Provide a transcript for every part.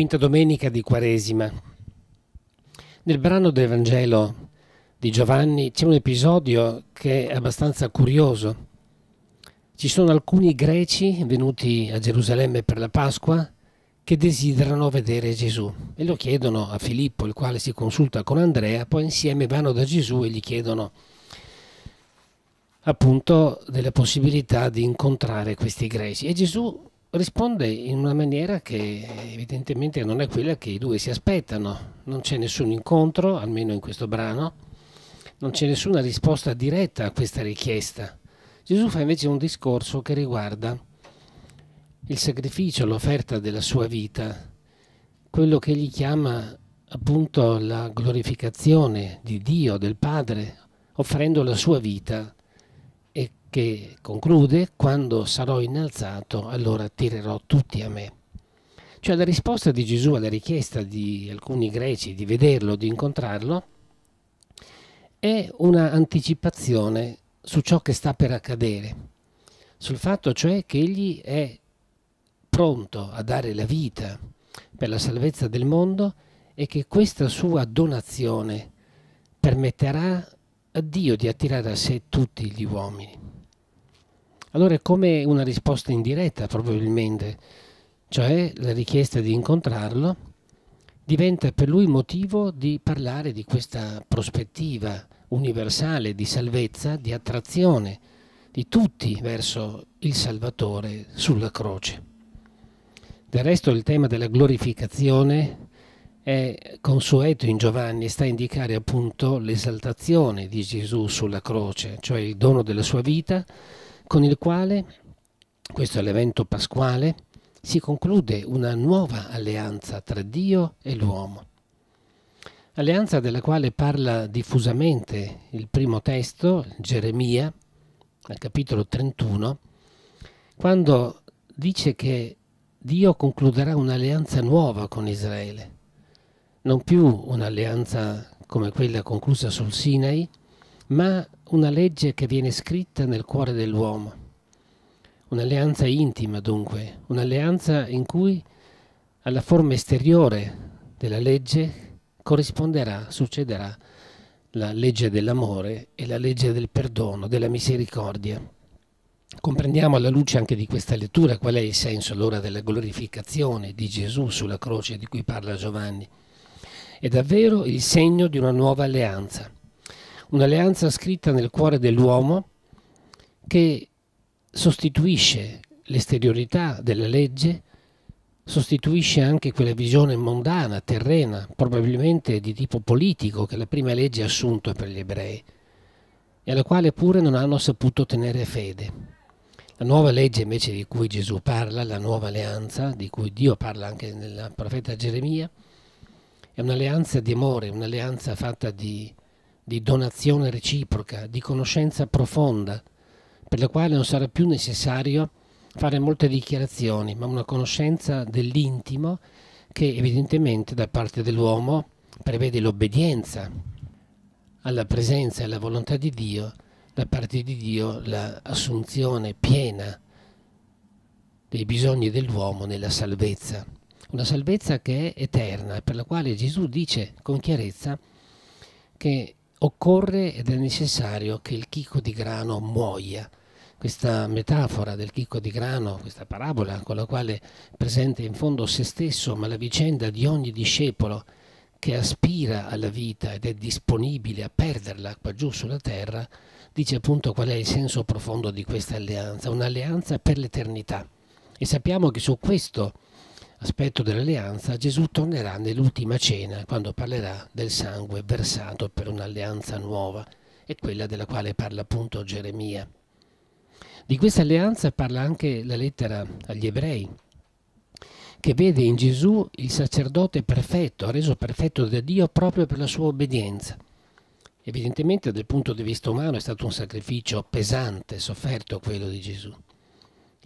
quinta domenica di Quaresima. Nel brano del Vangelo di Giovanni c'è un episodio che è abbastanza curioso. Ci sono alcuni greci venuti a Gerusalemme per la Pasqua che desiderano vedere Gesù e lo chiedono a Filippo, il quale si consulta con Andrea, poi insieme vanno da Gesù e gli chiedono appunto della possibilità di incontrare questi greci. E Gesù risponde in una maniera che evidentemente non è quella che i due si aspettano. Non c'è nessun incontro, almeno in questo brano, non c'è nessuna risposta diretta a questa richiesta. Gesù fa invece un discorso che riguarda il sacrificio, l'offerta della sua vita, quello che egli chiama appunto la glorificazione di Dio, del Padre, offrendo la sua vita che conclude, quando sarò innalzato, allora tirerò tutti a me. Cioè la risposta di Gesù alla richiesta di alcuni greci di vederlo, di incontrarlo, è una anticipazione su ciò che sta per accadere, sul fatto cioè che egli è pronto a dare la vita per la salvezza del mondo e che questa sua donazione permetterà a Dio di attirare a sé tutti gli uomini. Allora è come una risposta indiretta probabilmente, cioè la richiesta di incontrarlo diventa per lui motivo di parlare di questa prospettiva universale di salvezza, di attrazione di tutti verso il Salvatore sulla croce. Del resto il tema della glorificazione è consueto in Giovanni e sta a indicare appunto l'esaltazione di Gesù sulla croce, cioè il dono della sua vita con il quale, questo evento pasquale, si conclude una nuova alleanza tra Dio e l'uomo. Alleanza della quale parla diffusamente il primo testo, Geremia, al capitolo 31, quando dice che Dio concluderà un'alleanza nuova con Israele, non più un'alleanza come quella conclusa sul Sinai, ma una legge che viene scritta nel cuore dell'uomo. Un'alleanza intima dunque, un'alleanza in cui alla forma esteriore della legge corrisponderà, succederà la legge dell'amore e la legge del perdono, della misericordia. Comprendiamo alla luce anche di questa lettura qual è il senso allora della glorificazione di Gesù sulla croce di cui parla Giovanni. È davvero il segno di una nuova alleanza un'alleanza scritta nel cuore dell'uomo che sostituisce l'esteriorità della legge, sostituisce anche quella visione mondana, terrena, probabilmente di tipo politico che la prima legge ha assunto per gli ebrei e alla quale pure non hanno saputo tenere fede. La nuova legge invece di cui Gesù parla, la nuova alleanza, di cui Dio parla anche nel profeta Geremia, è un'alleanza di amore, un'alleanza fatta di di donazione reciproca, di conoscenza profonda, per la quale non sarà più necessario fare molte dichiarazioni, ma una conoscenza dell'intimo che evidentemente da parte dell'uomo prevede l'obbedienza alla presenza e alla volontà di Dio, da parte di Dio l'assunzione piena dei bisogni dell'uomo nella salvezza, una salvezza che è eterna, per la quale Gesù dice con chiarezza che occorre ed è necessario che il chicco di grano muoia. Questa metafora del chicco di grano, questa parabola con la quale presenta in fondo se stesso, ma la vicenda di ogni discepolo che aspira alla vita ed è disponibile a perderla qua giù sulla terra, dice appunto qual è il senso profondo di questa alleanza, un'alleanza per l'eternità. E sappiamo che su questo aspetto dell'alleanza, Gesù tornerà nell'ultima cena quando parlerà del sangue versato per un'alleanza nuova è quella della quale parla appunto Geremia. Di questa alleanza parla anche la lettera agli ebrei, che vede in Gesù il sacerdote perfetto, reso perfetto da Dio proprio per la sua obbedienza. Evidentemente dal punto di vista umano è stato un sacrificio pesante, sofferto quello di Gesù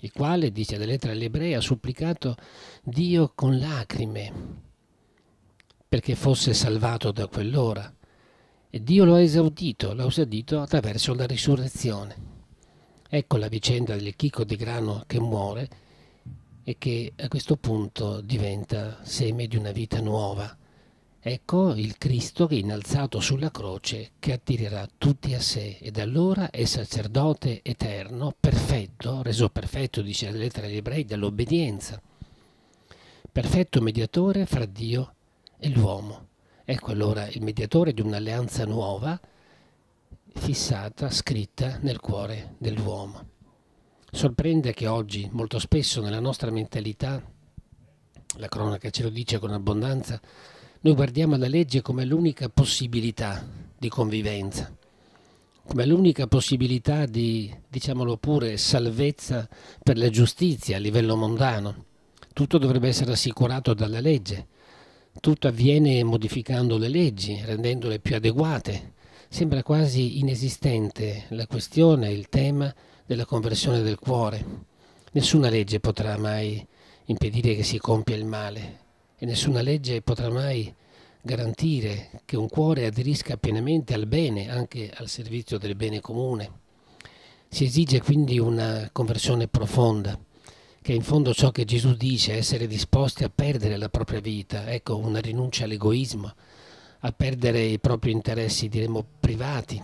il quale, dice la lettera all'ebrea, ha supplicato Dio con lacrime perché fosse salvato da quell'ora. E Dio lo ha esaudito, l'ha esaudito attraverso la risurrezione. Ecco la vicenda del chicco di grano che muore e che a questo punto diventa seme di una vita nuova. Ecco il Cristo che è innalzato sulla croce che attirerà tutti a sé ed allora è sacerdote eterno, perfetto, reso perfetto, dice la lettera agli ebrei, dall'obbedienza. Perfetto mediatore fra Dio e l'uomo. Ecco allora il mediatore di un'alleanza nuova fissata, scritta nel cuore dell'uomo. Sorprende che oggi, molto spesso nella nostra mentalità, la cronaca ce lo dice con abbondanza, noi guardiamo la legge come l'unica possibilità di convivenza, come l'unica possibilità di, diciamolo pure, salvezza per la giustizia a livello mondano. Tutto dovrebbe essere assicurato dalla legge. Tutto avviene modificando le leggi, rendendole più adeguate. Sembra quasi inesistente la questione, il tema della conversione del cuore. Nessuna legge potrà mai impedire che si compia il male, e nessuna legge potrà mai garantire che un cuore aderisca pienamente al bene, anche al servizio del bene comune. Si esige quindi una conversione profonda, che è in fondo ciò che Gesù dice, essere disposti a perdere la propria vita, ecco una rinuncia all'egoismo, a perdere i propri interessi, diremmo, privati,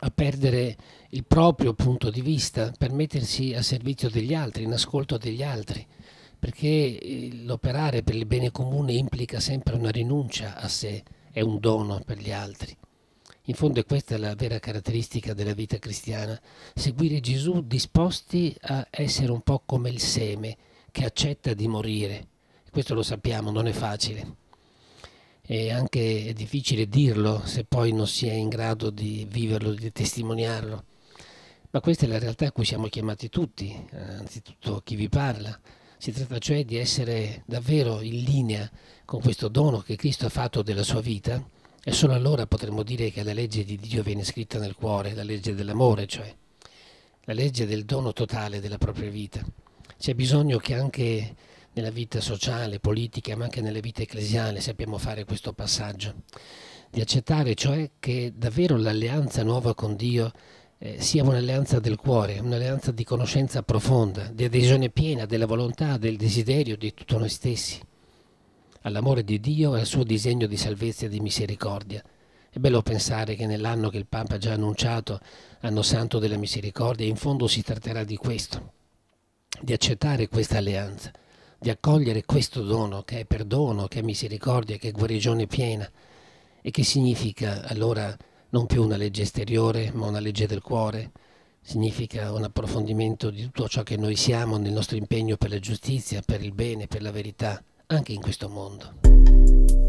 a perdere il proprio punto di vista per mettersi a servizio degli altri, in ascolto degli altri perché eh, l'operare per il bene comune implica sempre una rinuncia a sé, è un dono per gli altri. In fondo è questa la vera caratteristica della vita cristiana, seguire Gesù disposti a essere un po' come il seme che accetta di morire. Questo lo sappiamo, non è facile. E anche è difficile dirlo se poi non si è in grado di viverlo, di testimoniarlo. Ma questa è la realtà a cui siamo chiamati tutti, eh, anzitutto chi vi parla, si tratta cioè di essere davvero in linea con questo dono che Cristo ha fatto della sua vita e solo allora potremmo dire che la legge di Dio viene scritta nel cuore, la legge dell'amore cioè, la legge del dono totale della propria vita. C'è bisogno che anche nella vita sociale, politica, ma anche nella vita ecclesiale sappiamo fare questo passaggio, di accettare cioè che davvero l'alleanza nuova con Dio eh, sia un'alleanza del cuore, un'alleanza di conoscenza profonda, di adesione piena della volontà, del desiderio di tutto noi stessi, all'amore di Dio e al suo disegno di salvezza e di misericordia. È bello pensare che nell'anno che il Papa ha già annunciato, anno santo della misericordia, in fondo si tratterà di questo, di accettare questa alleanza, di accogliere questo dono che è perdono, che è misericordia, che è guarigione piena e che significa allora non più una legge esteriore, ma una legge del cuore. Significa un approfondimento di tutto ciò che noi siamo nel nostro impegno per la giustizia, per il bene, per la verità, anche in questo mondo.